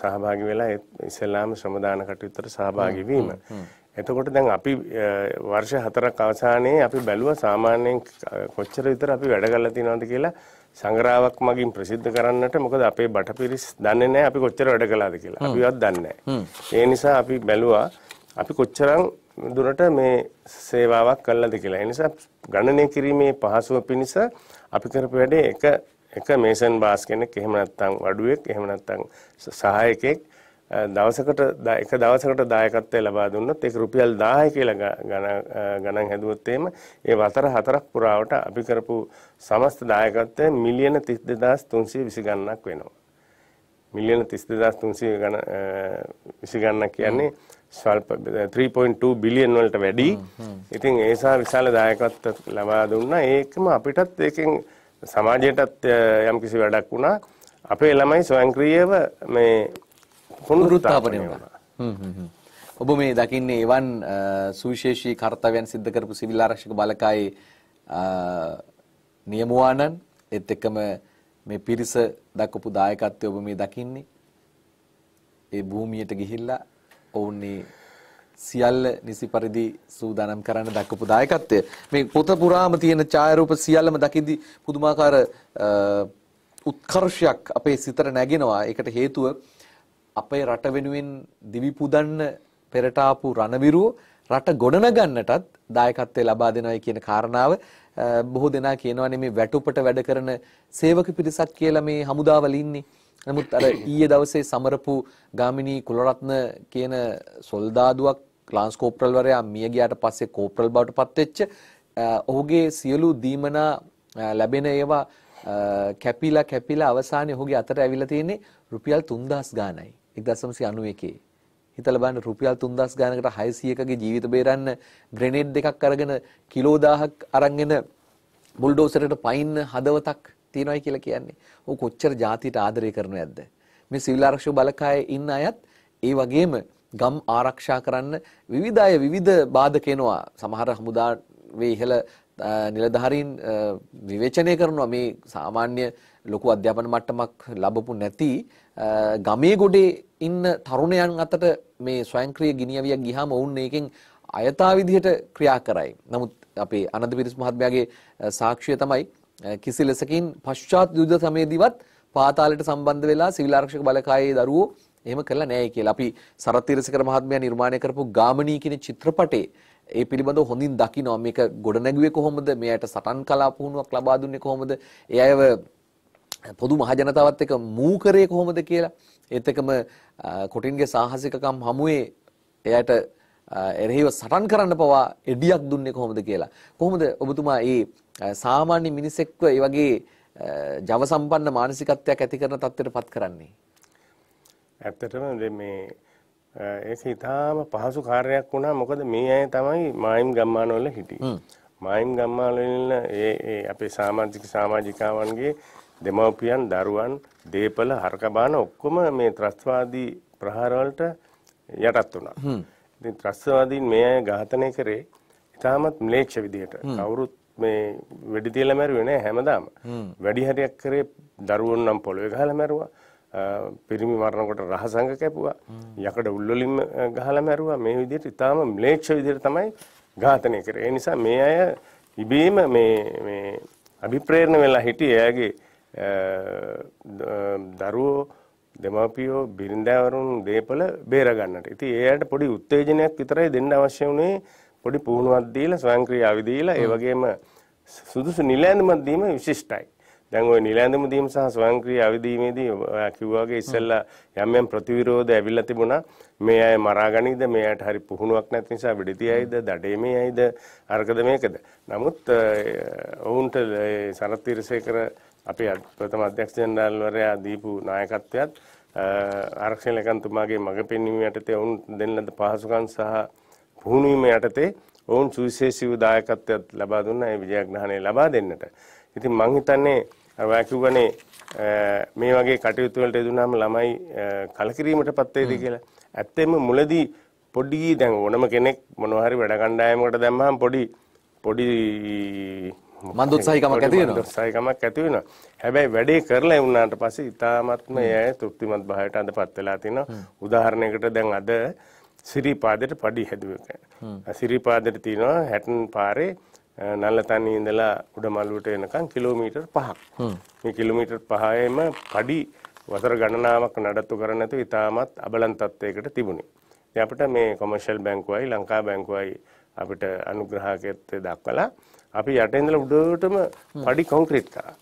සහභාගි වෙලා ඉස්ලාම ශ්‍රමදාන කටයුත්තට සහභාගි වීම. එතකොට දැන් අපි වර්ෂ හතරක් අවසානයේ අපි බැලුවා සාමාන්‍යයෙන් කොච්චර විතර අපි වැඩ කරලා තියෙනවද කියලා සංග්‍රාවක් මගින් ප්‍රසිද්ධ කරන්නට මොකද අපේ බටපිරිස් දන්නේ නැහැ අපි කොච්චර වැඩ කළාද කියලා. අපිවත් දන්නේ නැහැ. ඒ නිසා අපි බැලුවා අපි කොච්චරම් දුරට මේ සේවාවක් කළාද කියලා. ඒ නිසා ගණනය කිරීමේ පහසුව පිණිස අපි කරපු වැඩේ එක එක මේසන් බාස් කෙනෙක් එහෙම නැත්නම් වඩුවෙක් එහෙම නැත්නම් සහායකෙක් දවසකට එක දවසකට දායකත්වය ලබා දුන්නොත් ඒක රුපියල් 1000 කියලා ගණන් හැදුවොත් එහෙම ඒ වතර හතරක් පුරාවට අපි කරපු සමස්ත දායකත්වය මිලියන 32320 ගණනක් වෙනවා මිලියන 32320 ගණන් 20 ගණනක් කියන්නේ ස්වල්ප 3.2 බිලියන් වලට වැඩි. ඉතින් ඒ සහ විශාල දායකත්වයක් ලබා දුන්නා. ඒකම අපිටත් ඒකෙන් සමාජයටත් යම්කිසි වැඩක් වුණා. අපේ ළමයි ස්වයංක්‍රීයව මේ පුනරුත්ථාපනය වුණා. ඔබ මේ දකින්නේ එවන් සුවිශේෂී කාර්යයන් සිද්ධ කරපු සිවිල් ආරක්ෂක බලකායේ නියමුවානන් එත් එක්කම මේ පිරිස දක්වපු දායකත්වය ඔබ මේ දකින්නේ ඒ භූමියට ගිහිල්ලා ඔවුන් සියල්ල නිසි පරිදි සූදානම් කරන්න දක්වපු දායකත්වය මේ පොත පුරාම තියෙන ඡායාරූප සියල්ලම දකිද්දි පුදුමාකාර උත්කර්ෂයක් අපේ සිතට නැගෙනවා ඒකට හේතුව අපේ රට වෙනුවෙන් දිවි පුදන්න පෙරට ආපු රණවිරුව රට ගොඩනගන්නටත් දායකත්වය ලබා දෙනවායි කියන කාරණාව බොහෝ දෙනා කියනවානේ මේ වැටුපට වැඩ කරන සේවක පිරිසක් කියලා මේ හමුදාවල ඉන්නේ නමුත් අර ඊයේ දවසේ සමරපු ගාමිණී කුලරත්න කියන සොල්දාදුවක් ලාන්ස් කෝප්‍රල් වරයා මිය ගියාට පස්සේ කෝප්‍රල් බවට පත්වෙච්ච ඔහුගේ සියලු දීමනා ලැබෙන ඒවා කැපිලා කැපිලා අවසානයේ ඔහුගේ අතට ඇවිල්ලා තියෙන්නේ රුපියල් 3000 ගානයි 1991 හිතලා බලන්න රුපියල් 3000 ගානකට 600කගේ ජීවිත බේරන්න ග්‍රෙනේඩ් දෙකක් අරගෙන කිලෝ 1000ක් අරන් එන බුල්ඩෝසරයට පයින්න හදවතක් තියෙනවායි කියලා කියන්නේ. ਉਹ කොච්චර ජාතියට ආදරය කරනවද? මේ සිවිල් ආරක්ෂක බලකායේ ඉන්න අයත් ඒ වගේම ගම් ආරක්ෂා කරන්න විවිධ අය විවිධ බාධක එනවා. සමහර හමුදා වේ ඉහළ නිලධාරීන් විවේචනය කරනවා මේ සාමාන්‍ය ලොකු අධ්‍යාපන මට්ටමක් ලැබපු නැති ගමේ ගොඩේ ඉන්න තරුණයන් අතර මේ ස්වයංක්‍රීය ගිනියවියක් ගියාම ඔවුන් මේකෙන් අයථා විදිහට ක්‍රියා කරයි. නමුත් අපේ අනන්ත පිරිස් මහත්මයාගේ සාක්ෂිය තමයි කිසි ලෙසකින් පශ්චාත් යුද්ධ සමයේදීවත් පාතාලයට සම්බන්ධ වෙලා සිවිල් ආරක්ෂක බලකායේ දරුවෝ එහෙම කළා නැහැ කියලා. අපි සරත් තීරසකර මහත්මයා නිර්මාණය කරපු ගාමණී කියන චිත්‍රපටයේ ඒ පිළිබඳව හොඳින් දකිනවා මේක ගොඩනැගුවේ කොහොමද? මෙයට සටන් කලා පුහුණුවක් ලබා දුන්නේ කොහොමද? ඒ අයව පොදු මහජනතාවත් එක්ක මූ කරේ කොහොමද කියලා. ඒත් එක්කම කොටින්ගේ සාහසිකකම් හමුවේ එයාට එරෙහිව සටන් කරන්න පවා එඩියක් දුන්නේ කොහොමද කියලා. කොහොමද ඔබතුමා මේ සාමාන්‍ය මිනිසෙක්ව ඒ වගේ ජව සම්පන්න මානසිකත්වයක් ඇති කරන තත්ත්වයටපත් කරන්නේ? ඇත්තටම මේ ඒක ඉතාම පහසු කාර්යයක් වුණා මොකද මේ අය තමයි මායිම් ගම්මානවල හිටියේ. මායිම් ගම්මානවල ඒ ඒ අපේ සමාජික සමාජිකාවන්ගේ දෙමව්පියන් දරුවන් දේපල හරකබාන ඔක්කොම මේ ත්‍රස්වාදී ප්‍රහාරවලට යටත් වුණා. ඉතින් ත්‍රස්වාදීන් මේ අය ඝාතනය කරේ ඉතාමත් ම්ලේච්ඡ විදියට. කවුරුත් මේ වෙඩි තියලා මැරුවේ නෑ හැමදාම. වැඩි හරියක් කරේ දරුවෝ නම් පොළවේ ගහලා මැරුවා. පිරිමි මරණකොට රහසඟ කැපුවා. යකඩ උල්වලින් ගහලා මැරුවා. මේ විදිහට ඊටාම ම්ලේච්ඡ විදිහට තමයි ඝාතනය කරේ. ඒ නිසා මේ අය ඉබේම මේ මේ අභිප්‍රේරණ වෙලා හිටියේ එයාගේ දරුවෝ දෙමාපියෝ බිරිඳවරුන් දේපල බේරගන්නට. ඉතින් ඒයට පොඩි උත්තේජනයක් විතරයි දෙන්න අවශ්‍ය වුණේ පොඩි පුහුණුවක් දීලා ස්වයංක්‍රීය ආවිදීලා ඒ වගේම සුදුසු නිලැඳුමක් දීම විශිෂ්ටයි. දැන් ওই නිලැඳුම දීම සහ ස්වයංක්‍රීය අවදීමේදී ඔයා කිව්වා වගේ ඉස්සෙල්ලා යම් යම් ප්‍රතිවිරෝධ ඇවිල්ලා තිබුණා. මේ අය මරාගනීද මේයට හරි පුහුණුවක් නැති නිසා විඩිතියයිද දඩේමේයයිද අර්ගද මේකද. නමුත් ඔවුන්ට සරත් තිරසේකර අපේ ප්‍රථම අධ්‍යක්ෂ ජනරාල්වරයා දීපු නායකත්වයත් ආරක්ෂණ ලේකම්තුමාගේ මඟ පෙන්වීම යටතේ ඔවුන් දෙන්න ලද පහසුකම් සහ පුහුණුවීම යටතේ ඔවුන් සුවිශේෂී දායකත්වයක් ලබා දුන්නා ඒ විජයග්‍රහණය ලබා දෙන්නට. ඉතින් මං හිතන්නේ ඔයා කිව්වනේ මේ වගේ කටයුතු වලට යෙදුනම ළමයි කලකිරීමටපත් වෙයිද කියලා. ඇත්තෙම මුලදී පොඩි දැන් ඕනම කෙනෙක් මොනවා හරි වැඩ කණ්ඩායමකට දැම්මහම පොඩි පොඩි මන්ද උත්සාහිකමක් ඇති වෙනවා. උත්සාහිකමක් ඇති වෙනවා. හැබැයි වැඩේ කරලා වුණාට පස්සේ ඉතාමත්ම එය තෘප්තිමත් භාවයට අදපත් වෙලා තිනවා. උදාහරණයකට දැන් අද සිරිපාදයට padi හැදුවක. සිරිපාදට තියෙනවා හැටන් පාරේ නල්ලතන්නේ ඉඳලා උඩ මළුවට එනකන් කිලෝමීටර් 5ක්. මේ කිලෝමීටර් 5ෙම කඩි වසර ගණනාවක් නඩත්තු කර නැතුව ඉතාමත් අබලන් තත්ත්වයකට තිබුණේ. ඉතින් අපිට මේ කොමර්ෂල් බැංකුවයි ලංකා බැංකුවයි අපිට අනුග්‍රහකත්වය දක්වලා අපි යට ඉඳලා උඩටම පඩි කොන්ක්‍රීට් කරා.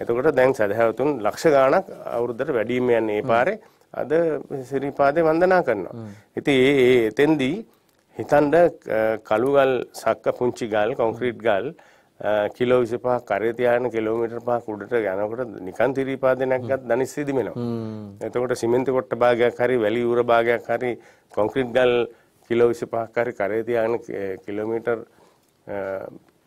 එතකොට දැන් සදහැවතුන් ලක්ෂ ගාණක් අවුරුද්දට වැඩිම යන්නේ ඒ පාරේ අද සිරිපාදේ වන්දනා කරනවා. ඉතින් ඒ එතෙන්දී හිතන්ඩ කළුගල් සක්ක පුංචි ගල් කොන්ක්‍රීට් ගල් කිලෝ විසපහ කරතියාන කිලෝමිටර් පහ කුඩට යනකොට නිකන් තිරීපාදනයක්ගත් දනිස්සිදිමෙනවා. එතකොට සිමෙන්ති කොට්ට භාගයක් හරි වැලි ඌර භාගයක් හරි කොන්ක්‍රීට් ගල් කිලෝ විසපහක් හරි කරතියාන කිලෝමීටර්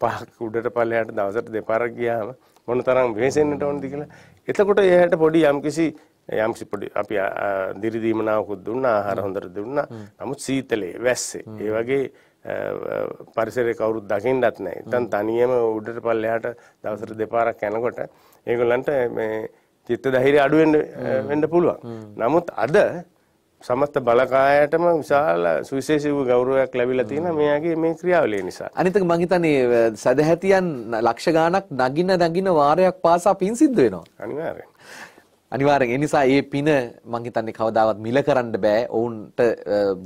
පහක් උඩට පල්ලයට දවසට දෙපාරක් ගියාම මොන තරම් වෙහෙසෙන්නට ඕනද කියලා. එතකොට එයාට පොඩි යම්කිසි යම්කිසි පොඩි අපි දිරිදීමනාවකුත් දුන්නා ආහාර හොඳට දුන්නා. නමුත් සීතලේ වැස්සේ. ඒ වගේ පරිසරය කවුරුත් දකින්නත් නැහැ. දැන් තනියම උඩට පල්ලෙහාට දවසට දෙපාරක් යනකොට ඒගොල්ලන්ට මේ චිත්ත ධෛර්ය අඩු වෙන්න පුළුවන්. නමුත් අද සමස්ත බලකායටම විශාල සුවිශේෂී වූ ගෞරවයක් ලැබිලා තියෙන මෙයාගේ මේ ක්‍රියාවලිය නිසා. අනිත් එක මං හිතන්නේ සදැහැතියන් ලක්ෂ ගාණක් නගින නගින වාරයක් පාසා පින් සිද්ධ වෙනවා. අනිවාර්යයෙන්. අනිවාර්යෙන් ඒ නිසා මේ පින මං හිතන්නේ කවදාවත් මිල කරන්න බෑ. ඔවුන්ට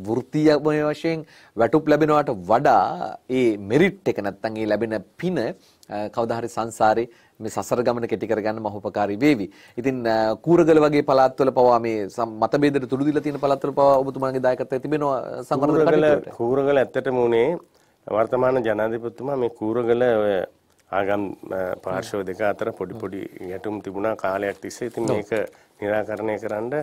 වෘත්තීයමය වශයෙන් වැටුප් ලැබෙනවට වඩා ඒ මෙරිට් එක නැත්තම් ඒ ලැබෙන පින කවදා හරි සංසාරේ මේ සසර ගමන කෙටි කරගන්න මහ උපකාරී වේවි. ඉතින් කූරගල වගේ පළාත්වල පවා මේ මතභේදයට තුරු දීලා තියෙන පළාත්වල පවා ඔබතුමාගේ දායකත්වය තිබෙනවා සංවර්ධන කටයුතු. කූරගල ඇත්තටම උනේ වර්තමාන ජනාධිපතිතුමා මේ කූරගල ආගම් පාර්ශව දෙක අතර පොඩි පොඩි ගැටුම් තිබුණා කාලයක් තිස්සේ. ඉතින් මේක निराකරණය කරන්න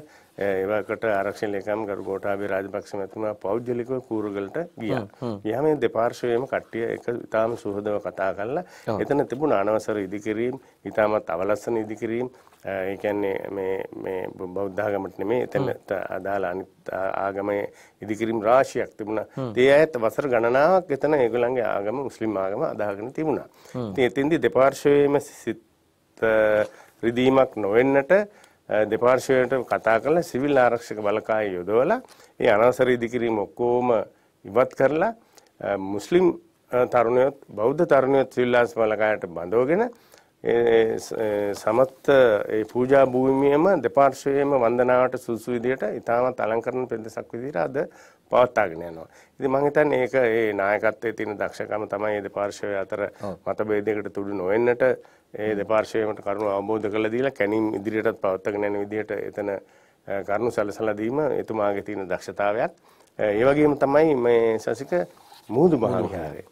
ඒවකට ආරක්ෂණ ලේකම් ගරු ගෝඨාභය රාජපක්ෂ මැතිතුමා පෞද්ගලිකව කූරුගලට ගියා. ගියාම මේ දෙපාර්ශ්වයේම කට්ටිය එක ඉතාම සුහදව කතා කරලා එතන තිබුණ අනවසර ඉදිකිරීම්, ඉතාමත් අවලස්සන ඉදිකිරීම්, ඒ කියන්නේ මේ මේ බෞද්ධ ආගමට නෙමෙයි එතනට අදාළ අනිත් ආගමේ ඉදිකිරීම් රාශියක් තිබුණා. ඒ ඇයත් වසර ගණනාවක් එතන ඒගොල්ලන්ගේ ආගම මුස්ලිම් ආගම අදාගෙන තිබුණා. ඉතින් එතෙන්දී දෙපාර්ශ්වයේම සිත් රිදීමක් නොවෙන්නට දෙපාර්ශ්වයට කතා කරලා සිවිල් ආරක්ෂක බලකාය යොදවලා ඒ අනවසර ඉදිකිරීම් ඔක්කොම ඉවත් කරලා මුස්ලිම් තරුණයොත් බෞද්ධ තරුණයොත් සිවිල් ආරක්ෂක බලකායට බඳවගෙන සමත්ත ඒ පූජා භූමියම දෙපාර්ශ්වයේම වන්දනාවට සුසු විදියට ඉතාමත් අලංකරණ පෙදෙසක් විදියට අද පවත්වාගෙන යනවා. ඉතින් මම හිතන්නේ ඒක ඒ නායකත්වයේ තියෙන දක්ෂකම තමයි මේ දෙපාර්ශ්වය අතර මතභේදයකට තුඩු නොවෙන්නට ඒ දෙපාර්ශ්වයට කරුණු අවබෝධ කරලා දීලා කැණින් ඉදිරියටත් පවත්වාගෙන යන විදියට එතන කරුණු සැලසලා දීම එතුමාගේ තියෙන දක්ෂතාවයක්. ඒ වගේම තමයි මේ සසික මුහුදු මහා විහාරය.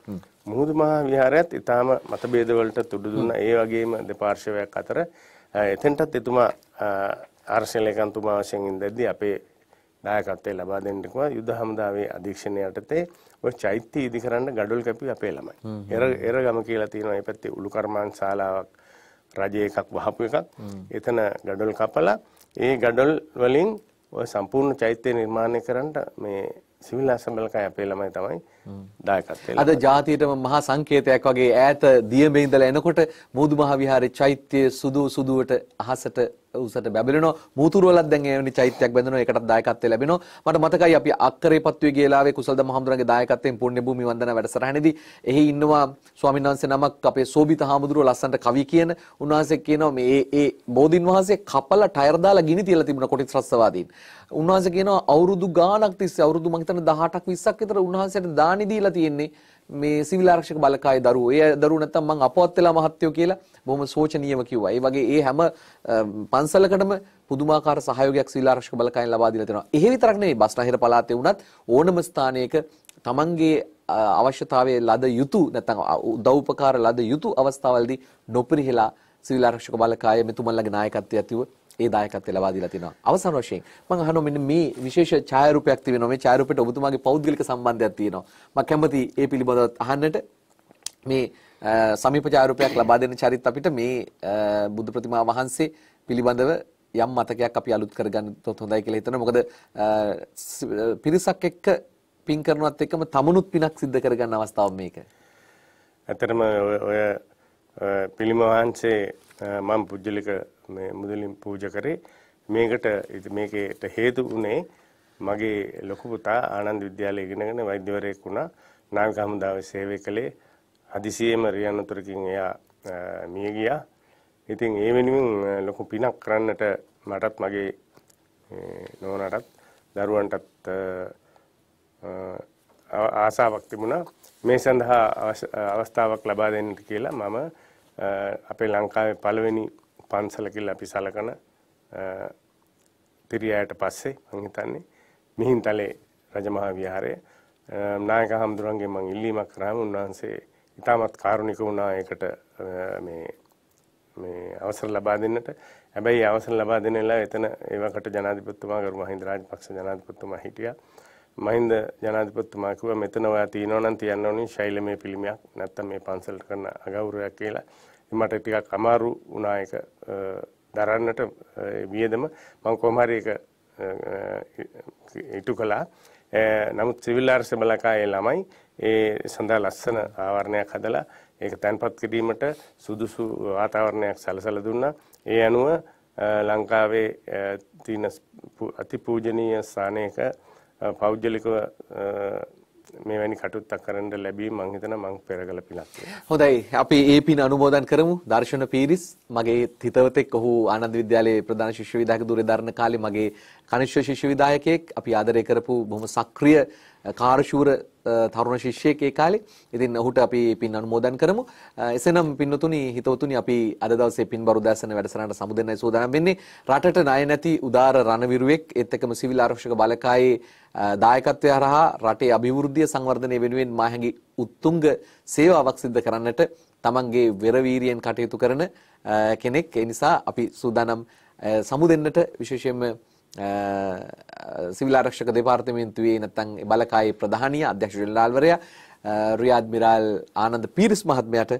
මුහුදු මහා විහාරයත් ඊටාම මතභේද වලට තුඩු දුන්න ඒ වගේම දෙපාර්ශවයක් අතර එතෙන්ටත් එතුමා ආරක්ෂණ ලේකම්තුමා වශයෙන් ඉඳද්දී අපේ දායකත්වය ලබා දෙන්න කිව්වා යුද හමුදාවේ අධීක්ෂණය යටතේ ඔය චෛත්‍ය ඉදිකරන්න ගඩොල් කැපුවේ අපේ ළමයි. එර එරගම කියලා තියෙනවා මේ පැත්තේ උළු කර්මාන් ශාලාවක් රජය එකක් වහපු එකක්. එතන ගඩොල් කපලා ඒ ගඩොල් වලින් ඔය සම්පූර්ණ චෛත්‍ය නිර්මාණය කරන්න මේ සිවිල් ඇසම්බලකයි අපේ ළමයි තමයි දායකත්වය අද ජාතියටම මහා සංකේතයක් වගේ ඈත දියඹේ ඉඳලා එනකොට මූදු මහ විහාරේ චෛත්‍ය සුදු සුදුවට අහසට උසට බැබලෙනවා මූතුරුවලත් දැන් එවැනි චෛත්‍යයක් බැඳෙනවා ඒකටත් දායකත්වය ලැබෙනවා මට මතකයි අපි අක්කරේ පත්වයේ ගියලාවේ කුසල්ද මහමුදුරන්ගේ දායකත්වයෙන් පුණ්‍ය භූමි වන්දනා වැඩසටහනේදී එහි ඉන්නවා ස්වාමීන් වහන්සේ නමක් අපේ සෝබිත හාමුදුරුව ලස්සන්ට කවි කියන උන්වහන්සේ කියනවා මේ ඒ බෝධින් වහන්සේ කපල ටයර් දාලා ගිනි තියලා තිබුණා කොටිස් රස්සවාදීන් උන්වහන්සේ කියනවා අවුරුදු ගාණක් තිස්සේ අවුරුදු මං හිතන්නේ 18ක් 20ක් විතර උන්වහන්සේට දානි දීලා තියෙන්නේ මේ සිවිල් ආරක්ෂක බලකායේ දරුවෝ. ඒ දරුවෝ නැත්තම් මං අපවත් වෙලා මහත්යෝ කියලා බොහොම සෝචනීයව කිව්වා. ඒ වගේ ඒ හැම පන්සලකටම පුදුමාකාර සහයෝගයක් සිවිල් ආරක්ෂක බලකායෙන් ලබා දීලා තියෙනවා. එහෙ විතරක් නෙවෙයි බස්නාහිර පළාතේ වුණත් ඕනම ස්ථානයක තමන්ගේ අවශ්‍යතාවයේ ලද යුතු නැත්තම් උදව් උපකාර ලද යුතු අවස්ථාවල්දී නොපිරිහෙලා ශ්‍රී ලාරක්ෂක බලකාය මෙතුමන්ලගේ නායකත්වය ඇතිව ඒ දායකත්වය ලබා දීලා තිනවා. අවසන් වශයෙන් මම අහනවා මෙන්න මේ විශේෂ ඡායාරූපයක් තිබෙනවා. මේ ඡායාරූපයට ඔබතුමාගේ පෞද්ගලික සම්බන්ධයක් තියෙනවා. මම කැමති ඒ පිළිබඳව අහන්නට මේ සමීප ඡායාරූපයක් ලබා දෙන චරිත අපිට මේ බුදු ප්‍රතිමා වහන්සේ පිළිබඳව යම් මතකයක් අපි අලුත් කරගන්නත් හොඳයි කියලා හිතනවා. මොකද පිරිසක් එක්ක පින් කරනවත් එක්කම තමනුත් පිනක් සිද්ධ කරගන්න අවස්ථාව මේක. ඇත්තටම ඔය පිළිම වහන්සේ මම පුජ්‍යලික මේ මුදලින් පූජා කරේ මේකට මේකට හේතු වුණේ මගේ ලොකු පුතා ආනන්ද විද්‍යාලයේ ඉගෙනගෙන වෛද්‍යවරයෙක් වුණා නාවික හමුදාවේ සේවය කළේ හදිසියෙම රියන්නතරකින් එයා මිය ගියා ඉතින් ඒ වෙනුවෙන් ලොකු පිනක් කරන්නට මටත් මගේ නෝනටත් දරුවන්ටත් ආසාවක් තිබුණා මේ සඳහා අවස්ථාවක් ලබා දෙන්නට කියලා මම අපේ ලංකාවේ පළවෙනි පන්සල කියලා අපි සලකන තිරියායට පස්සේ මම හිතන්නේ මිහින්තලේ රජමහා විහාරය නායක හම්දුරන්ගෙන් මම ඉල්ලීමක් කරාම උන්වහන්සේ ඉතාමත් කාරුණික වුණා ඒකට මේ මේ අවසර ලබා දෙන්නට. හැබැයි අවසර ලබා දෙන වෙලාව එතන ඒවකට ජනාධිපතිතුමා කරු මහින්ද රාජපක්ෂ ජනාධිපතිතුමා හිටියා. මහින්ද ජනාධිපතිතුමා කිව්වා මෙතන ඔයා තියෙනවා නම් තියන්න ඕනේ ශෛලමය පිළිමයක් නැත්තම් මේ පන්සලට කරන අගෞරවයක් කියලා. මට ටිකක් අමාරු වුණා ඒක දරන්නට වියදම මම කොහොම හරි ඒක ඉටු කළා. නමුත් සිවිල් ආර්ස බලකායේ ළමයි ඒ සඳහා ලස්සන ආවරණයක් හදලා ඒක තැන්පත් කිරීමට සුදුසු වාතාවරණයක් සැලසලා දුන්නා. ඒ අනුව ලංකාවේ තියෙන අතිපූජනීය ස්ථානයක පෞද්ගලිකව මේ වැනි කටුත්තක් කරන්න ලැබී මං හිතනවා මං පෙරගල පිනක් හොඳයි අපි ඒ පින් අනුමෝදන් කරමු දර්ශන පීරිස් මගේ හිතවතෙක් ඔහු ආනන්ද විද්‍යාලයේ ප්‍රධාන ශිෂ්‍ය විදායක ධුරේ දරන කාලේ මගේ කනිෂ්ඨ ශිෂ්‍ය විදායකයෙක් අපි ආදරය කරපු බොහොම සක්‍රීය කාර්ශූර තරුණ ශිෂ්‍යයෙක් ඒ කාලේ. ඉතින් ඔහුට අපි පින් අනුමෝදන් කරමු. එසේනම් පින්නතුනි හිතවතුනි අපි අද දවසේ පින්බරු දැසන වැඩසටහනට සමුදෙන්නයි සූදානම් වෙන්නේ. රටට ණය නැති උදාර රණවිරුවෙක් එත් එක්කම සිවිල් ආරක්ෂක බලකායේ දායකත්වය හරහා රටේ අභිවෘද්ධිය සංවර්ධනය වෙනුවෙන් මාහැඟි උත්තුංග සේවාවක් සිදු කරන්නට තමන්ගේ වෙරවීරියෙන් කටයුතු කරන කෙනෙක්. ඒ නිසා අපි සූදානම් සමුදෙන්නට විශේෂයෙන්ම සිවිල් ආරක්ෂක දෙපාර්තමේන්තුවේ නැත්නම් බලකායේ ප්‍රධානී අධ්‍යක්ෂ ජෙනරාල්වරයා රියාඩ් මිරාල් ආනන්ද පීරිස් මහත්මයාට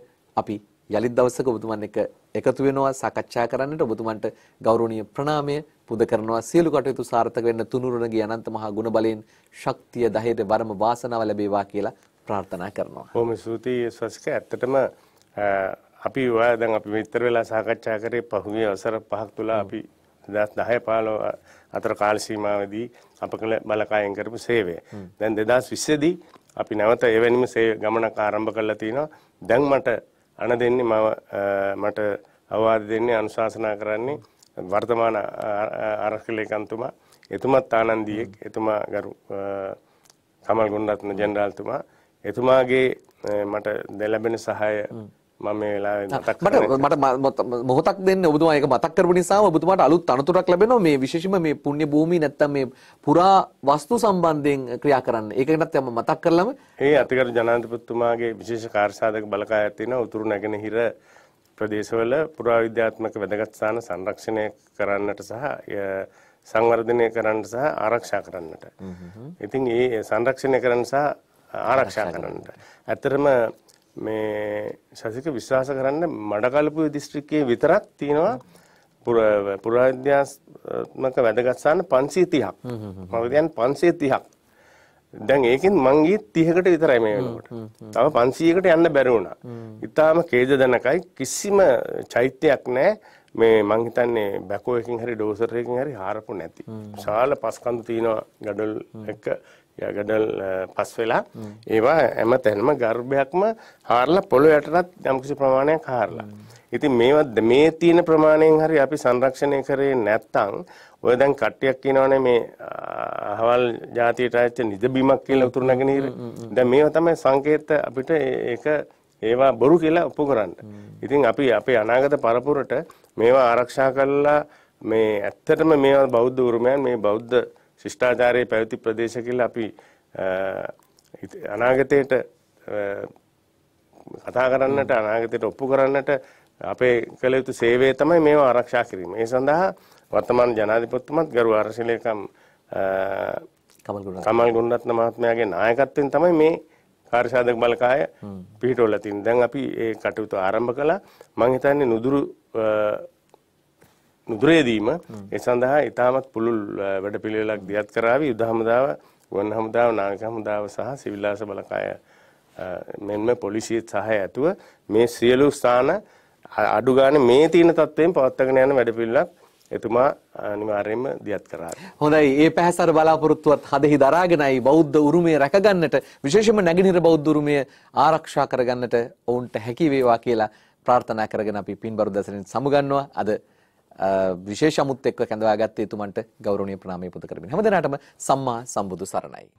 අපි යලිත් දවසක ඔබතුමන් එක්ක එකතු වෙනවා සාකච්ඡා කරන්නට ඔබතුමන්ට ගෞරවනීය ප්‍රණාමය පුද කරනවා සියලු කටයුතු සාර්ථක වෙන්න තුනුරුණගේ අනන්ත මහා ගුණ බලයෙන් ශක්තිය ධෛර්ය වරම වාසනාව ලැබේවා කියලා ප්‍රාර්ථනා කරනවා. බොහොම ස්තුතියි ස්වස්ක ඇත්තටම අපි ඔයා දැන් අපි මෙතර වෙලා සාකච්ඡා කරේ පහුගිය අවසර පහක් තුලා අපි 2010 15 අතර කාල සීමාවේදී අප කළ බලකායෙන් කරපු සේවය. දැන් 2020 දී අපි නැවත එවැනිම ගමනක් ආරම්භ කරලා තිනවා. දැන් මට අණ දෙන්නේ මම මට අවවාද දෙන්නේ අනුශාසනා කරන්නේ වර්තමාන ආරක්ෂක ලේකම්තුමා එතුමත් ආනන්දියෙක් එතුමා ගරු කමල් ගුණරත්න ජෙනරාල්තුමා එතුමාගේ මට ලැබෙන සහාය මම මේ වෙලාවේ මතක් මට මට මොහොතක් දෙන්න ඔබතුමා ඒක මතක් කරපු නිසාම ඔබතුමාට අලුත් අනතුරක් ලැබෙනවා මේ විශේෂම මේ පුණ්‍ය භූමිය නැත්තම් මේ පුරා වස්තු සම්බන්ධයෙන් ක්‍රියා කරන්න. ඒකකටත් මම මතක් කරලම ඒ අතිගරු ජනාධිපතිතුමාගේ විශේෂ කාර්යසාධක බලකායක් තියෙනවා උතුරු නැගෙනහිර ප්‍රදේශවල පුරාවිද්‍යාත්මක වැදගත් ස්ථාන සංරක්ෂණය කරන්නට සහ සංවර්ධනය කරන්නට සහ ආරක්ෂා කරන්නට. ඉතින් ඒ සංරක්ෂණය කරන්න සහ ආරක්ෂා කරන්නට. ඇත්තටම මේ සසික විශ්වාස කරන්න මඩකලපුව දිස්ත්‍රික්කයේ විතරක් තියෙනවා පුරාධ්‍යාත්මක වැදගත් සාන 530ක්. මම කියන්නේ 530ක්. දැන් ඒකෙන් මං ගියේ 30කට විතරයි මේ වෙනකොට. තව 500කට යන්න බැරි වුණා. ඊටාම ඛේදජනකයි කිසිම චෛත්‍යයක් නැහැ. මේ මං හිතන්නේ බැකෝ එකකින් හරි ඩෝසර් එකකින් හරි හාරපු නැති. ශාල පස්කන්දු තියෙනවා gadol එක යකඩල් පස් වෙලා ඒවා හැම තැනම ගර්භයක්ම හාරලා පොළොව යටටත් යම්කිසි ප්‍රමාණයක් හාරලා. ඉතින් මේවත් මේ තියෙන ප්‍රමාණයෙන් හරි අපි සංරක්ෂණය කරේ නැත්තම් ඔය දැන් කට්ටියක් කියනවනේ මේ අහවල් ජාතියට ආච්ච නිදබීමක් කියලා උතුරු නැගෙනහිර. දැන් මේවා තමයි සංකේත අපිට ඒක ඒවා බොරු කියලා ඔප්පු කරන්න. ඉතින් අපි අපේ අනාගත පරපුරට මේවා ආරක්ෂා කරලා මේ ඇත්තටම මේවා බෞද්ධ උරුමයන් මේ බෞද්ධ ශිෂ්ඨාචාරයේ පැවති ප්‍රදේශ කියලා අපි අනාගතයට කතා කරන්නට අනාගතයට ඔප්පු කරන්නට අපේ කළ යුතු සේවය තමයි මේවා ආරක්ෂා කිරීම. ඒ සඳහා වර්තමාන ජනාධිපතිතුමත් ගරු ආරසිලේකම් කමල් ගුණරත්න මහත්මයාගේ නායකත්වයෙන් තමයි මේ කාර්යසාධක බලකාය පිහිටවලා තින් දැන් අපි ඒ කටයුතු ආරම්භ කළා මම හිතන්නේ නුදුරු නුදුරේදීම ඒ සඳහා ඉතාමත් පුළුල් වැඩපිළිවෙලක් දියත් කරાવી යුද හමුදාව, ගුවන් හමුදාව, නාවික හමුදාව සහ සිවිල් බලකාය මෙන්ම පොලිසිය සහය ඇතුව මේ සියලු ස්ථාන අඩු ගානේ මේ තීන තත්වයෙන් පවත්වාගෙන යන වැඩපිළිවෙලක් එතුමා අනිවාර්යයෙන්ම දියත් කරා. හොඳයි. ඒ පැහැසර බලාපොරොත්තුවත් හදෙහි දරාගෙනයි බෞද්ධ උරුමය රැකගන්නට විශේෂයෙන්ම නැගෙනහිර බෞද්ධ උරුමය ආරක්ෂා කරගන්නට ඔවුන්ට හැකි වේවා කියලා ප්‍රාර්ථනා කරගෙන අපි පින්බරු දසනෙන් සමුගන්නවා. අද විශේෂ අමුත් එක්ව කැඳවාගත්තේ එතුමන්ට ගෞරවනීය ප්‍රණාමය පුද කරමින් හැමදෙනාටම සම්මා සම්බුදු සරණයි.